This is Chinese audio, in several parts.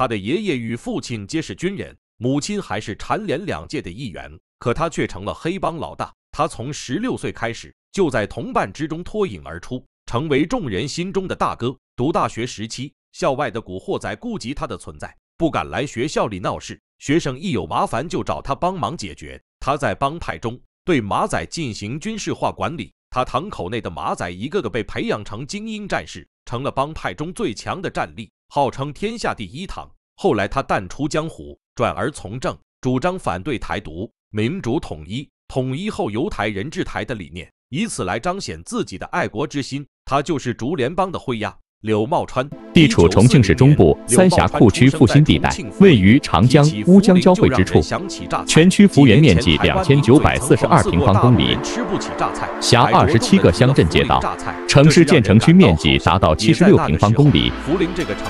他的爷爷与父亲皆是军人，母亲还是蝉联两届的一员，可他却成了黑帮老大。他从十六岁开始就在同伴之中脱颖而出，成为众人心中的大哥。读大学时期，校外的古惑仔顾及他的存在，不敢来学校里闹事。学生一有麻烦就找他帮忙解决。他在帮派中对马仔进行军事化管理，他堂口内的马仔一个个被培养成精英战士，成了帮派中最强的战力。号称天下第一堂，后来他淡出江湖，转而从政，主张反对台独、民主统一，统一后由台人治台的理念，以此来彰显自己的爱国之心。他就是竹联帮的辉亚。柳茂川地处重庆市中部三峡库区腹兴地带，位于长江、乌江交汇之处。全区幅员面积两千九百四十二平方公里，辖二十七个乡镇街道。城市建成区面积达到七十六平方公里，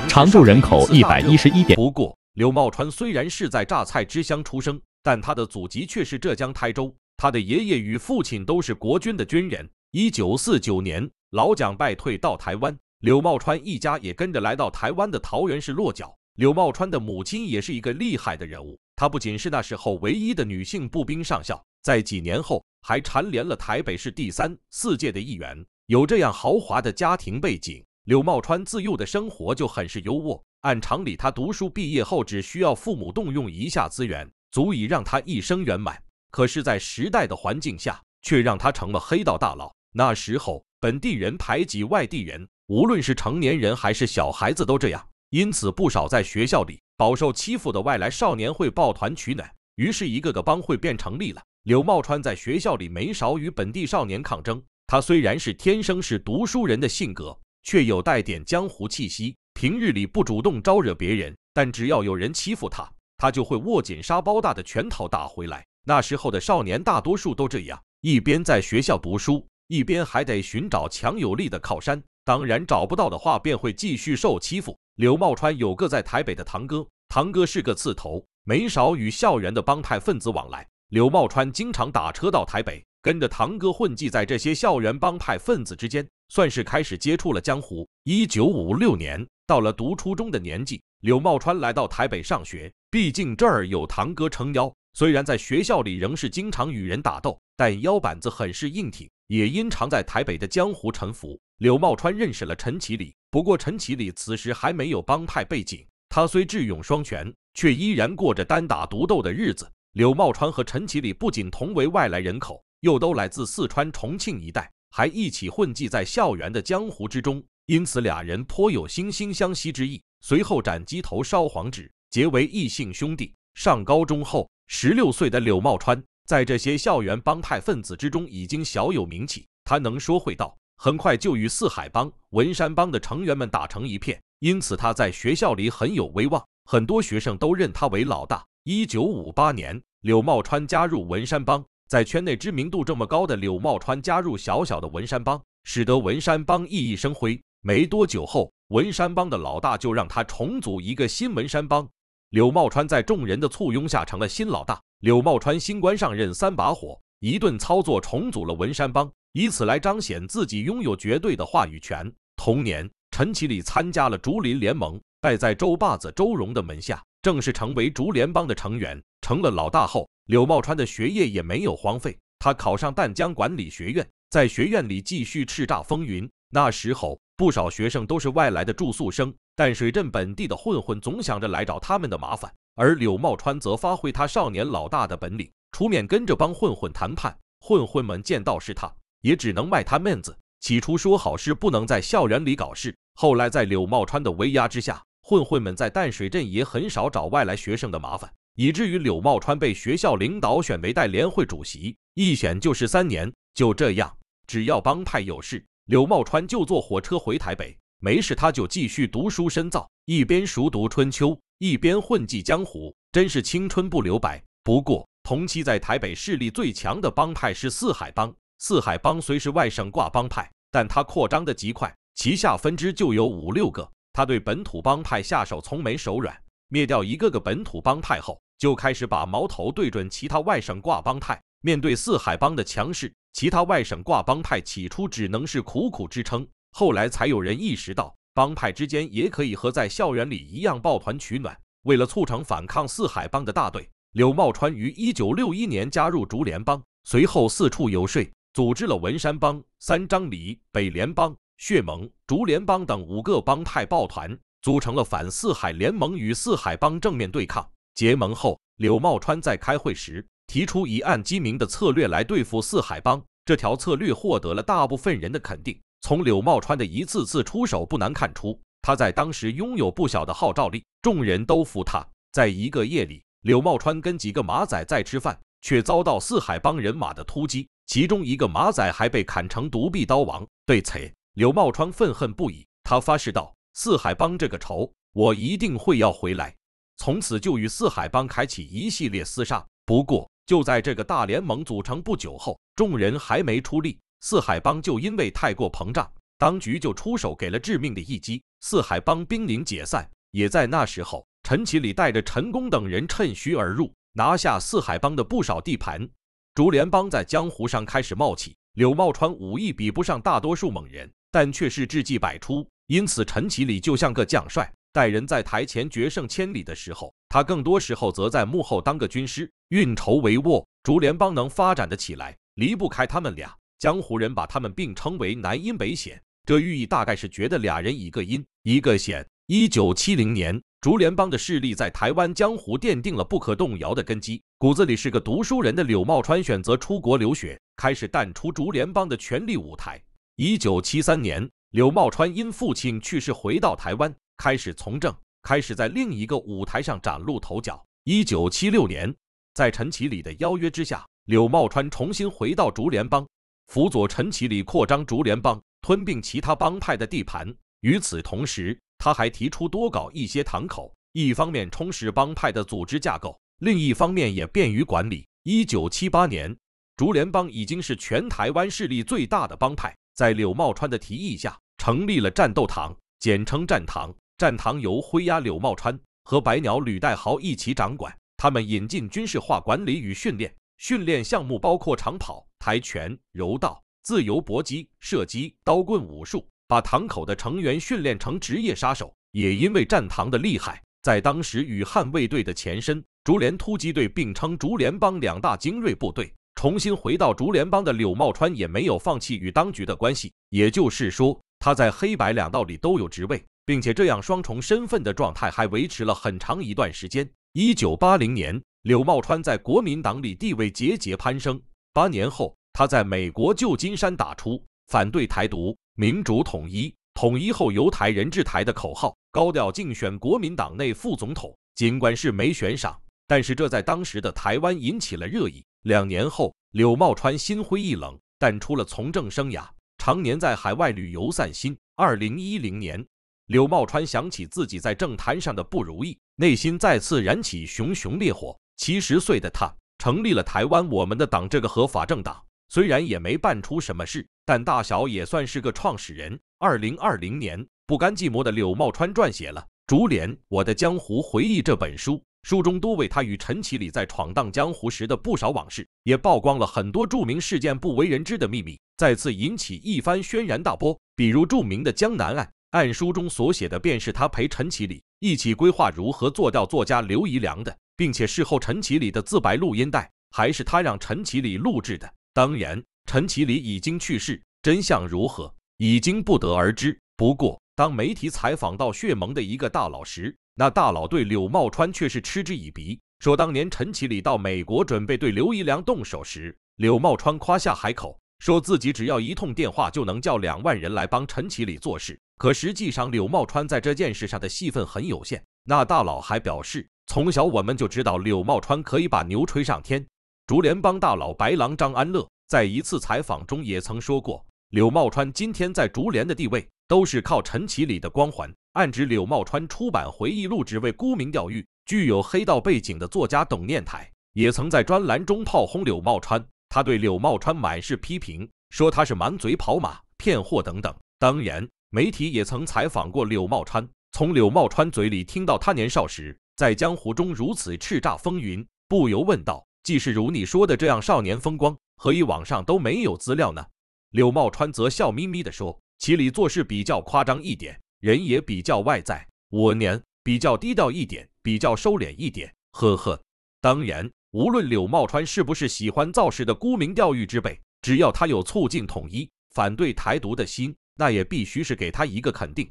常住人口一百一十一点。不过，柳茂川虽然是在榨菜之乡出生，但他的祖籍却是浙江台州。他的爷爷与父亲都是国军的军人。一九四九年，老蒋败退到台湾。柳茂川一家也跟着来到台湾的桃园市落脚。柳茂川的母亲也是一个厉害的人物，她不仅是那时候唯一的女性步兵上校，在几年后还蝉联了台北市第三、四届的议员。有这样豪华的家庭背景，柳茂川自幼的生活就很是优渥。按常理，他读书毕业后只需要父母动用一下资源，足以让他一生圆满。可是，在时代的环境下，却让他成了黑道大佬。那时候，本地人排挤外地人。无论是成年人还是小孩子都这样，因此不少在学校里饱受欺负的外来少年会抱团取暖，于是一个个帮会便成立了。柳茂川在学校里没少与本地少年抗争，他虽然是天生是读书人的性格，却有带点江湖气息。平日里不主动招惹别人，但只要有人欺负他，他就会握紧沙包大的拳头打回来。那时候的少年大多数都这样，一边在学校读书，一边还得寻找强有力的靠山。当然找不到的话，便会继续受欺负。柳茂川有个在台北的堂哥，堂哥是个刺头，没少与校园的帮派分子往来。柳茂川经常打车到台北，跟着堂哥混迹在这些校园帮派分子之间，算是开始接触了江湖。一九五六年，到了读初中的年纪，柳茂川来到台北上学，毕竟这儿有堂哥撑腰。虽然在学校里仍是经常与人打斗，但腰板子很是硬挺。也因常在台北的江湖沉浮，柳茂川认识了陈启礼。不过，陈启礼此时还没有帮派背景。他虽智勇双全，却依然过着单打独斗的日子。柳茂川和陈启礼不仅同为外来人口，又都来自四川、重庆一带，还一起混迹在校园的江湖之中。因此，俩人颇有惺惺相惜之意。随后斩鸡头、烧黄纸，结为异姓兄弟。上高中后。十六岁的柳茂川在这些校园帮派分子之中已经小有名气，他能说会道，很快就与四海帮、文山帮的成员们打成一片，因此他在学校里很有威望，很多学生都认他为老大。一九五八年，柳茂川加入文山帮，在圈内知名度这么高的柳茂川加入小小的文山帮，使得文山帮熠熠生辉。没多久后，文山帮的老大就让他重组一个新文山帮。柳茂川在众人的簇拥下成了新老大。柳茂川新官上任三把火，一顿操作重组了文山帮，以此来彰显自己拥有绝对的话语权。同年，陈启礼参加了竹林联盟，拜在周霸子周荣的门下，正式成为竹联帮的成员。成了老大后，柳茂川的学业也没有荒废，他考上淡江管理学院，在学院里继续叱咤风云。那时候，不少学生都是外来的住宿生。淡水镇本地的混混总想着来找他们的麻烦，而柳茂川则发挥他少年老大的本领，出面跟着帮混混谈判。混混们见到是他，也只能卖他面子。起初说好是不能在校园里搞事，后来在柳茂川的威压之下，混混们在淡水镇也很少找外来学生的麻烦，以至于柳茂川被学校领导选为代联会主席，一选就是三年。就这样，只要帮派有事，柳茂川就坐火车回台北。没事，他就继续读书深造，一边熟读《春秋》，一边混迹江湖，真是青春不留白。不过，同期在台北势力最强的帮派是四海帮。四海帮虽是外省挂帮派，但他扩张的极快，旗下分支就有五六个。他对本土帮派下手从没手软，灭掉一个个本土帮派后，就开始把矛头对准其他外省挂帮派。面对四海帮的强势，其他外省挂帮派起初只能是苦苦支撑。后来才有人意识到，帮派之间也可以和在校园里一样抱团取暖。为了促成反抗四海帮的大队，柳茂川于一九六一年加入竹联帮，随后四处游说，组织了文山帮、三张犁北联帮、血盟、竹联帮等五个帮派抱团，组成了反四海联盟，与四海帮正面对抗。结盟后，柳茂川在开会时提出以暗击明的策略来对付四海帮，这条策略获得了大部分人的肯定。从柳茂川的一次次出手，不难看出他在当时拥有不小的号召力，众人都服他。在一个夜里，柳茂川跟几个马仔在吃饭，却遭到四海帮人马的突击，其中一个马仔还被砍成独臂刀王。对此，柳茂川愤恨不已，他发誓道：“四海帮这个仇，我一定会要回来。”从此就与四海帮开启一系列厮杀。不过，就在这个大联盟组成不久后，众人还没出力。四海帮就因为太过膨胀，当局就出手给了致命的一击，四海帮濒临解散。也在那时候，陈其礼带着陈功等人趁虚而入，拿下四海帮的不少地盘。竹联帮在江湖上开始冒起。柳茂川武艺比不上大多数猛人，但却是智计百出，因此陈其礼就像个将帅，待人在台前决胜千里的时候，他更多时候则在幕后当个军师，运筹帷幄。竹联帮能发展的起来，离不开他们俩。江湖人把他们并称为“南阴北险”，这寓意大概是觉得俩人一个阴，一个险。一九七零年，竹联帮的势力在台湾江湖奠定了不可动摇的根基。骨子里是个读书人的柳茂川选择出国留学，开始淡出竹联帮的权力舞台。一九七三年，柳茂川因父亲去世回到台湾，开始从政，开始在另一个舞台上崭露头角。一九七六年，在陈其礼的邀约之下，柳茂川重新回到竹联帮。辅佐陈其礼扩张竹联帮，吞并其他帮派的地盘。与此同时，他还提出多搞一些堂口，一方面充实帮派的组织架构，另一方面也便于管理。一九七八年，竹联帮已经是全台湾势力最大的帮派。在柳茂川的提议下，成立了战斗堂，简称战堂。战堂由灰鸦柳茂川和白鸟吕代豪一起掌管。他们引进军事化管理与训练。训练项目包括长跑、跆拳、柔道、自由搏击、射击、刀棍武术，把堂口的成员训练成职业杀手。也因为战堂的厉害，在当时与汉卫队的前身竹联突击队并称竹联帮两大精锐部队。重新回到竹联帮的柳茂川也没有放弃与当局的关系，也就是说，他在黑白两道里都有职位，并且这样双重身份的状态还维持了很长一段时间。一九八零年。柳茂川在国民党里地位节节攀升。八年后，他在美国旧金山打出“反对台独，民主统一，统一后由台人治台”的口号，高调竞选国民党内副总统。尽管是没选上，但是这在当时的台湾引起了热议。两年后，柳茂川心灰意冷，淡出了从政生涯，常年在海外旅游散心。二零一零年，柳茂川想起自己在政坛上的不如意，内心再次燃起熊熊烈火。七十岁的他成立了台湾我们的党这个合法政党，虽然也没办出什么事，但大小也算是个创始人。二零二零年，不甘寂寞的柳茂川撰写了《竹联我的江湖回忆》这本书，书中多为他与陈启礼在闯荡江湖时的不少往事，也曝光了很多著名事件不为人知的秘密，再次引起一番轩然大波。比如著名的江南案，案书中所写的便是他陪陈启礼一起规划如何做掉作家刘宜良的。并且事后，陈启礼的自白录音带还是他让陈启礼录制的。当然，陈启礼已经去世，真相如何已经不得而知。不过，当媒体采访到血盟的一个大佬时，那大佬对柳茂川却是嗤之以鼻，说当年陈启礼到美国准备对刘宜良动手时，柳茂川夸下海口，说自己只要一通电话就能叫两万人来帮陈启礼做事。可实际上，柳茂川在这件事上的戏份很有限。那大佬还表示。从小我们就知道柳茂川可以把牛吹上天。竹联帮大佬白狼张安乐在一次采访中也曾说过，柳茂川今天在竹联的地位都是靠陈启礼的光环。暗指柳茂川出版回忆录只为沽名钓誉。具有黑道背景的作家董念台也曾在专栏中炮轰柳茂川，他对柳茂川满是批评，说他是满嘴跑马、骗货等等。当然，媒体也曾采访过柳茂川，从柳茂川嘴里听到他年少时。在江湖中如此叱咤风云，不由问道：“既是如你说的这样少年风光，何以网上都没有资料呢？”柳茂川则笑眯眯地说：“齐里做事比较夸张一点，人也比较外在；我年比较低调一点，比较收敛一点。呵呵。”当然，无论柳茂川是不是喜欢造势的沽名钓誉之辈，只要他有促进统一、反对台独的心，那也必须是给他一个肯定。